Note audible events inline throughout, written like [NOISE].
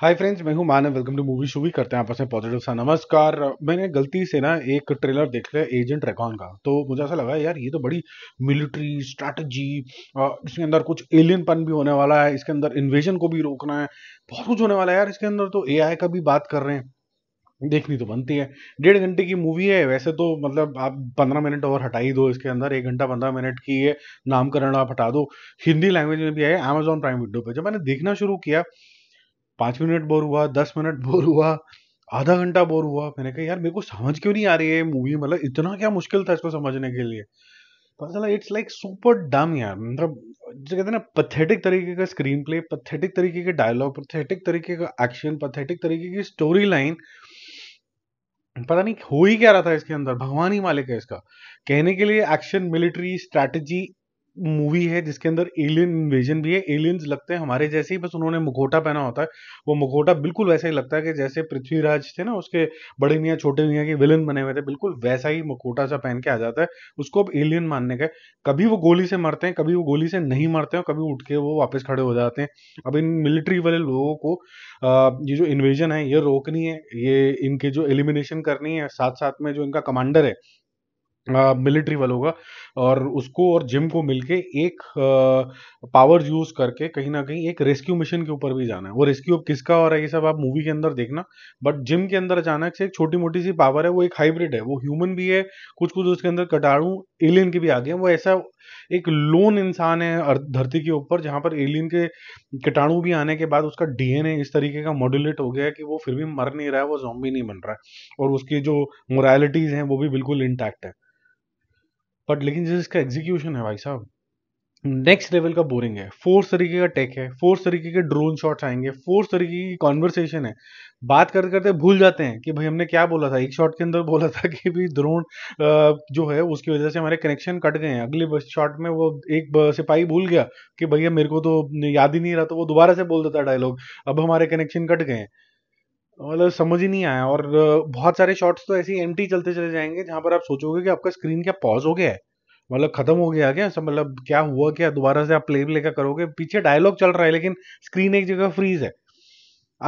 hi friends मैं हूं मानव welcome two movie भी करते हैं आपस में पॉजिटिव सा नमस्कार मैंने गलती से ना एक ट्रेलर देख लिया एजेंट रेकॉन का तो मुझे ऐसा लगा यार ये तो बड़ी मिलिट्री स्ट्रैटेजी इसके अंदर कुछ पन भी होने वाला है इसके अंदर इन्वेजन को भी रोकना है बहुत कुछ होने वाला है यार इसके अंदर तो ए का भी बात कर रहे हैं देखनी तो बनती है डेढ़ घंटे की मूवी है वैसे तो मतलब आप पंद्रह मिनट और हटा ही दो इसके अंदर एक घंटा पंद्रह मिनट की ये नामकरण आप हटा दो हिंदी लैंग्वेज में भी है अमेजोन प्राइम वीडियो पे जब मैंने देखना शुरू किया पाँच मिनट बोर हुआ दस मिनट बोर हुआ आधा घंटा बोर हुआ मैंने कहा यार मेरे को समझ क्यों नहीं आ रही है मूवी मतलब इतना क्या मुश्किल था इसको समझने के लिए पता चला इट्स लाइक सुपर डम यार मतलब जो कहते हैं ना पथेटिक तरीके का स्क्रीन प्ले पथेटिक तरीके के डायलॉग पथेटिक तरीके का एक्शन पथेटिक तरीके की स्टोरी लाइन पता नहीं हो ही क्या रहा था इसके अंदर भगवान ही मालिक है इसका कहने के लिए एक्शन मिलिट्री स्ट्रैटेजी मूवी है जिसके अंदर एलियन इन्वेजन भी है एलियंस लगते हैं हमारे जैसे ही बस उन्होंने मुखोटा पहना होता है वो मुखोटा बिल्कुल वैसा ही लगता है कि जैसे पृथ्वीराज थे ना उसके बड़े मियाँ छोटे मियाँ के विलन बने हुए थे बिल्कुल वैसा ही मुखोटा सा पहन के आ जाता है उसको अब एलियन मानने का कभी वो गोली से मरते हैं कभी वो गोली से नहीं मरते हैं कभी उठ के वो वापस खड़े हो जाते हैं अब इन मिलिट्री वाले लोगों को ये जो इन्वेजन है ये रोकनी है ये इनके जो एलिमिनेशन करनी है साथ साथ में जो इनका कमांडर है मिलिट्री वालों का और उसको और जिम को मिलके एक पावर यूज करके कहीं ना कहीं एक रेस्क्यू मिशन के ऊपर भी जाना है वो रेस्क्यू किसका और ये सब आप मूवी के अंदर देखना बट जिम के अंदर अचानक से एक छोटी मोटी सी पावर है वो एक हाइब्रिड है वो ह्यूमन भी है कुछ कुछ उसके अंदर कटाणु एलियन के भी आ गए वो ऐसा एक लोन इंसान है धरती के ऊपर जहाँ पर एलियन के कीटाणु भी आने के बाद उसका डीएनए इस तरीके का मॉड्यूलेट हो गया है कि वो फिर भी मर नहीं रहा है वो जॉम्बी नहीं बन रहा है और उसकी जो मोरालिटीज हैं वो भी बिल्कुल इंटैक्ट है बट लेकिन जैसे इसका एग्जीक्यूशन है भाई साहब नेक्स्ट लेवल का बोरिंग है फोर्स तरीके का टेक है फोर्स तरीके के ड्रोन शॉट्स आएंगे फोर्स तरीके की कॉन्वर्सेशन है बात करते करते भूल जाते हैं कि भाई हमने क्या बोला था एक शॉट के अंदर [LAUGHS] बोला था कि भी ड्रोन जो है उसकी वजह से हमारे कनेक्शन कट गए हैं अगले शॉट में वो एक सिपाही भूल गया कि भैया मेरे को तो याद ही नहीं रहा तो वो दोबारा से बोल देता डायलॉग अब हमारे कनेक्शन कट गए हैं मतलब समझ ही नहीं आया और बहुत सारे शॉट्स तो ऐसे एम चलते चले जाएंगे जहां पर आप सोचोगे कि आपका स्क्रीन क्या पॉज हो गया है मतलब खत्म हो गया क्या मतलब क्या हुआ क्या दोबारा से आप प्ले लेकर करोगे पीछे डायलॉग चल रहा है लेकिन स्क्रीन एक जगह फ्रीज है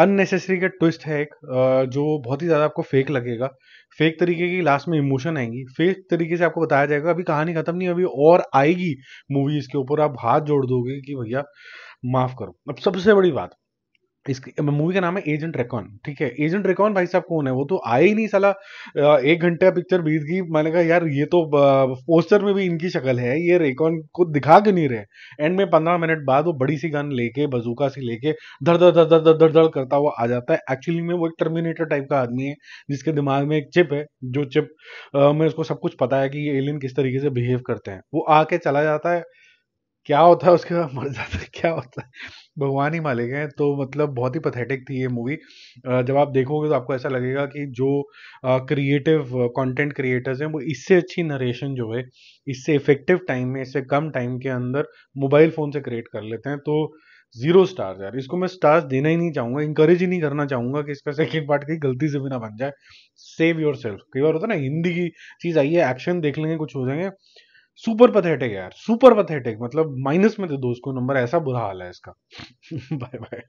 अननेसेसरी का ट्विस्ट है एक जो बहुत ही ज़्यादा आपको फेक लगेगा फेक तरीके की लास्ट में इमोशन आएंगी फेक तरीके से आपको बताया जाएगा अभी कहानी खत्म नहीं अभी और आएगी मूवीज के ऊपर आप हाथ जोड़ दोगे कि भैया माफ़ करो अब सबसे बड़ी बात इसकी मूवी का नाम है एजेंट रेकॉन ठीक है एजेंट रेकॉन भाई साहब कौन है वो तो आए ही नहीं साला एक घंटे पिक्चर बीत गई मैंने कहा यार ये तो पोस्टर में भी इनकी शक्ल है ये रेकॉन को दिखा के नहीं रहे एंड में पंद्रह मिनट बाद वो बड़ी सी गन लेके बजूका सी लेके धर धड़ धड़ धड़ धड़ धड़ करता हुआ आ जाता है एक्चुअली में वो एक टर्मिनेटर टाइप का आदमी है जिसके दिमाग में एक चिप है जो चिप में उसको सब कुछ पता है कि ये एलियन किस तरीके से बिहेव करते हैं वो आके चला जाता है क्या होता है उसके बाद मर जाता है क्या होता है भगवान ही मालिक हैं तो मतलब बहुत ही पथेटिक थी ये मूवी जब आप देखोगे तो आपको ऐसा लगेगा कि जो क्रिएटिव कंटेंट क्रिएटर्स हैं वो इससे अच्छी नरेशन जो है इससे इफेक्टिव टाइम में इससे कम टाइम के अंदर मोबाइल फ़ोन से क्रिएट कर लेते हैं तो जीरो स्टार्स यार इसको मैं स्टार्स देना ही नहीं चाहूंगा इंकरेज ही नहीं करना चाहूंगा कि इसका सेकेंड पार्ट कहीं गलती से भी ना बन जाए सेव योर सेल्फ कई बार होता है ना हिंदी की चीज़ आई है एक्शन देख लेंगे कुछ हो जाएंगे सुपर पथेटिक यार सुपर पथेटिक मतलब माइनस में दे दो उसको नंबर ऐसा बुरा हाल है इसका बाय [LAUGHS] बाय